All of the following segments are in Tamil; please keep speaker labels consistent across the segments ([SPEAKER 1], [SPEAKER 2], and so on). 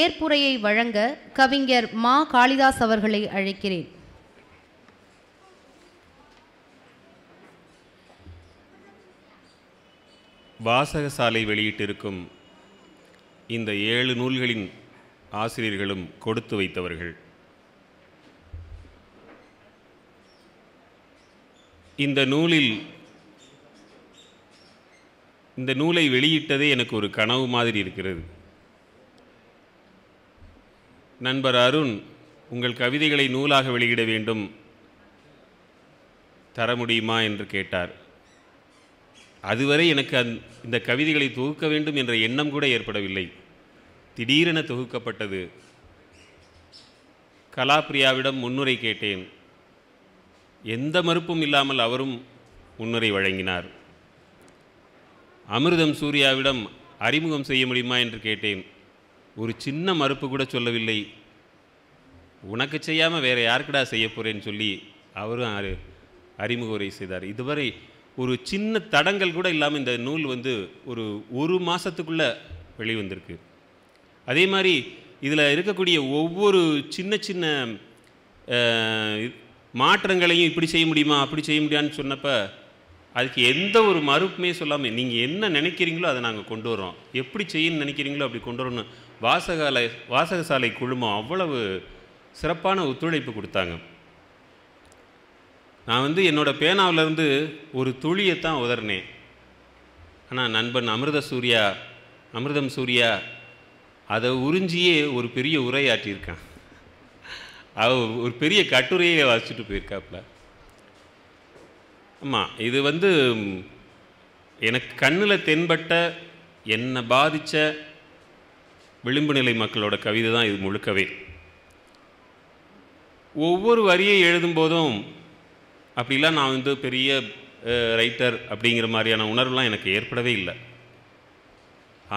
[SPEAKER 1] ஏற்புரையை வழங்க கவிஞர் மா காளிதாஸ் அவர்களை அழைக்கிறேன் வாசகசாலை வெளியிட்டிருக்கும் இந்த ஏழு நூல்களின் ஆசிரியர்களும் கொடுத்து வைத்தவர்கள் இந்த நூலில் இந்த நூலை வெளியிட்டதே எனக்கு ஒரு கனவு மாதிரி இருக்கிறது நண்பர் அருண் உங்கள் கவிதைகளை நூலாக வெளியிட வேண்டும் தர முடியுமா என்று கேட்டார் அதுவரை எனக்கு அந் இந்த கவிதைகளை தொகுக்க வேண்டும் என்ற எண்ணம் கூட ஏற்படவில்லை திடீரென தொகுக்கப்பட்டது கலாபிரியாவிடம் முன்னுரை கேட்டேன் எந்த மறுப்பும் இல்லாமல் அவரும் முன்னுரை வழங்கினார் அமிர்தம் சூர்யாவிடம் அறிமுகம் செய்ய முடியுமா என்று கேட்டேன் ஒரு சின்ன மறுப்பு கூட சொல்லவில்லை உனக்கு செய்யாமல் வேறு யாருக்கடா செய்ய போகிறேன்னு சொல்லி அவரும் அறி அறிமுக உரை செய்தார் இதுவரை ஒரு சின்ன தடங்கள் கூட இல்லாமல் இந்த நூல் வந்து ஒரு ஒரு மாதத்துக்குள்ளே வெளிவந்திருக்கு அதே மாதிரி இதில் இருக்கக்கூடிய ஒவ்வொரு சின்ன சின்ன மாற்றங்களையும் இப்படி செய்ய முடியுமா அப்படி செய்ய முடியான்னு சொன்னப்போ அதுக்கு எந்த ஒரு மறுப்புமே சொல்லாமல் நீங்கள் என்ன நினைக்கிறீங்களோ அதை நாங்கள் கொண்டு வரோம் எப்படி செய்யணும்னு நினைக்கிறீங்களோ அப்படி கொண்டு வரணும் வாசகாலை வாசகசாலை குழுமம் அவ்வளவு சிறப்பான ஒத்துழைப்பு கொடுத்தாங்க நான் வந்து என்னோடய பேனாவிலேருந்து ஒரு துளியை தான் உதறினேன் ஆனால் நண்பன் அமிர்த சூர்யா அமிர்தம் சூர்யா அதை உறிஞ்சியே ஒரு பெரிய உரையாற்றியிருக்கான் அவ ஒரு பெரிய கட்டுரையை வாசிச்சுட்டு போயிருக்காப்புல ஆமாம் இது வந்து எனக்கு கண்ணில் தென்பட்ட என்னை பாதித்த விளிம்பு நிலை மக்களோட கவிதை தான் இது முழுக்கவே ஒவ்வொரு வரியை எழுதும்போதும் அப்படிலாம் நான் வந்து பெரிய ரைட்டர் அப்படிங்கிற மாதிரியான உணர்வுலாம் எனக்கு ஏற்படவே இல்லை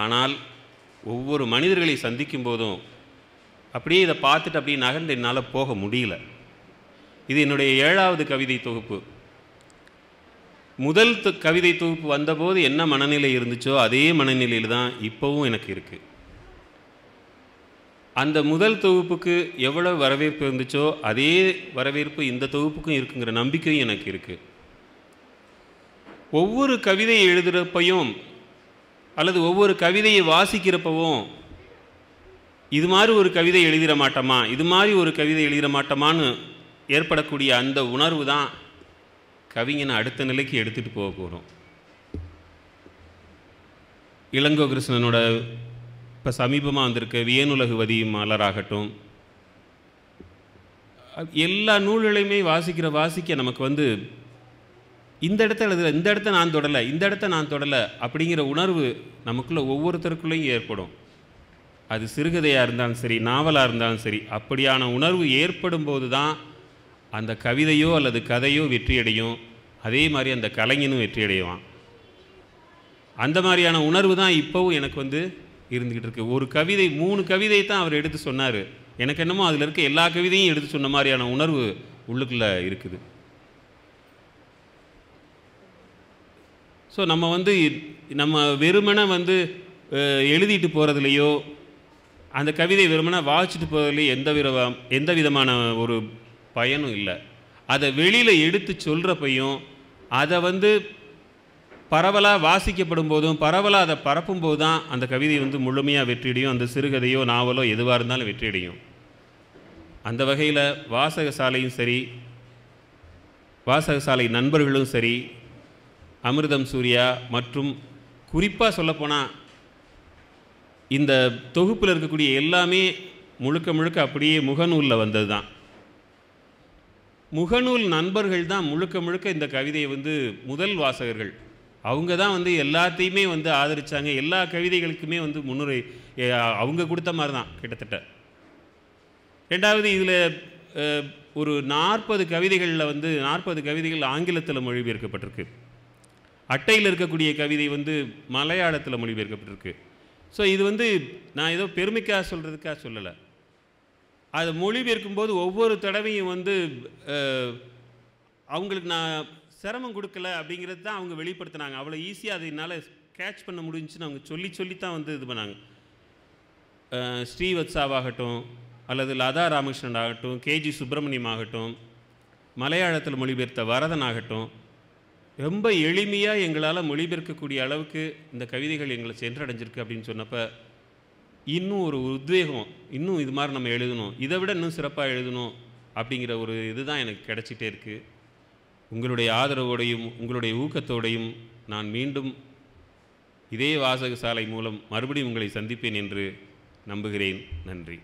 [SPEAKER 1] ஆனால் ஒவ்வொரு மனிதர்களை சந்திக்கும் போதும் அப்படியே இதை பார்த்துட்டு அப்படியே நகர்ந்து என்னால் போக முடியல இது என்னுடைய ஏழாவது கவிதை தொகுப்பு முதல் கவிதை தொகுப்பு வந்தபோது என்ன மனநிலை இருந்துச்சோ அதே மனநிலையில் தான் இப்போவும் எனக்கு இருக்குது அந்த முதல் தொகுப்புக்கு எவ்வளோ வரவேற்பு இருந்துச்சோ அதே வரவேற்பு இந்த தொகுப்புக்கும் இருக்குங்கிற நம்பிக்கையும் எனக்கு இருக்குது ஒவ்வொரு கவிதையை எழுதுகிறப்பையும் அல்லது ஒவ்வொரு கவிதையை வாசிக்கிறப்பவும் இது மாதிரி ஒரு கவிதை எழுதிட மாட்டோமா இது மாதிரி ஒரு கவிதை எழுதிட மாட்டோமான்னு ஏற்படக்கூடிய அந்த உணர்வு தான் கவிஞனை அடுத்த நிலைக்கு எடுத்துகிட்டு போக போகிறோம் இளங்கோ கிருஷ்ணனோட இப்போ சமீபமாக வந்திருக்க வியனுலகுவதி மலராகட்டும் எல்லா நூல்களையுமே வாசிக்கிற வாசிக்க நமக்கு வந்து இந்த இடத்த எழுதுல இந்த இடத்த நான் தொடலை இந்த இடத்த நான் தொடலை அப்படிங்கிற உணர்வு நமக்குள்ளே ஒவ்வொருத்தருக்குள்ளேயும் ஏற்படும் அது சிறுகதையாக இருந்தாலும் சரி நாவலாக இருந்தாலும் சரி அப்படியான உணர்வு ஏற்படும் போது தான் அந்த கவிதையோ அல்லது கதையோ வெற்றியடையும் அதே மாதிரி அந்த கலைஞனும் வெற்றியடைவான் அந்த மாதிரியான உணர்வு தான் இப்போவும் எனக்கு வந்து இருந்துக்கிட்டு இருக்குது ஒரு கவிதை மூணு கவிதையை தான் அவர் எடுத்து சொன்னார் எனக்கு என்னமோ அதில் இருக்க எல்லா கவிதையும் எடுத்து சொன்ன மாதிரியான உணர்வு உள்ளுக்குள்ளே இருக்குது ஸோ நம்ம வந்து நம்ம வெறுமனை வந்து எழுதிட்டு போகிறதுலையோ அந்த கவிதை வெறுமனை வாசிச்சுட்டு போகிறதுலையோ எந்த வித எந்த விதமான ஒரு பயனும் இல்லை அதை வெளியில் எடுத்து சொல்கிறப்பையும் அதை வந்து பரவலாக வாசிக்கப்படும் போதும் பரவலாக அதை பரப்பும் போது தான் அந்த கவிதை வந்து முழுமையாக வெற்றியடையும் அந்த சிறுகதையோ நாவலோ எதுவாக இருந்தாலும் வெற்றியடையும் அந்த வகையில் வாசக சாலையும் சரி வாசக சாலை நண்பர்களும் சரி அமிர்தம் சூர்யா மற்றும் குறிப்பாக சொல்லப்போனால் இந்த தொகுப்பில் இருக்கக்கூடிய எல்லாமே முழுக்க முழுக்க அப்படியே முகநூலில் வந்தது தான் முகநூல் நண்பர்கள் தான் முழுக்க முழுக்க இந்த கவிதையை வந்து முதல் வாசகர்கள் அவங்க தான் வந்து எல்லாத்தையுமே வந்து ஆதரித்தாங்க எல்லா கவிதைகளுக்குமே வந்து முன்னுரை அவங்க கொடுத்த மாதிரி தான் கிட்டத்தட்ட ரெண்டாவது இதில் ஒரு நாற்பது கவிதைகளில் வந்து நாற்பது கவிதைகள் ஆங்கிலத்தில் மொழிபெயர்க்கப்பட்டிருக்கு அட்டையில் இருக்கக்கூடிய கவிதை வந்து மலையாளத்தில் மொழிபெயர்க்கப்பட்டிருக்கு ஸோ இது வந்து நான் ஏதோ பெருமைக்காக சொல்கிறதுக்காக சொல்லலை அதை மொழிபெயர்க்கும் போது ஒவ்வொரு தடவையும் வந்து அவங்களுக்கு நான் சிரமம் கொடுக்கல அப்படிங்கிறது தான் அவங்க வெளிப்படுத்தினாங்க அவ்வளோ ஈஸியாக அது என்னால் கேட்ச் பண்ண முடிஞ்சுன்னு அவங்க சொல்லி சொல்லி தான் வந்து இது பண்ணாங்க ஸ்ரீவத்சாவாகட்டும் அல்லது லதா ராமகிருஷ்ணன் ஆகட்டும் கேஜி சுப்பிரமணியம் ஆகட்டும் மலையாளத்தில் மொழிபெயர்த்த வரதன் ஆகட்டும் ரொம்ப எளிமையாக எங்களால் மொழிபெயர்க்கக்கூடிய அளவுக்கு இந்த கவிதைகள் எங்களை சென்றடைஞ்சிருக்கு அப்படின்னு சொன்னப்போ இன்னும் ஒரு உத்வேகம் இன்னும் இது மாதிரி நம்ம எழுதணும் இதை விட இன்னும் சிறப்பாக எழுதணும் அப்படிங்கிற ஒரு இதுதான் எனக்கு கிடச்சிட்டே இருக்குது உங்களுடைய ஆதரவோடையும் உங்களுடைய ஊக்கத்தோடையும் நான் மீண்டும் இதே வாசகசாலை மூலம் மறுபடியும் உங்களை சந்திப்பேன் என்று நம்புகிறேன் நன்றி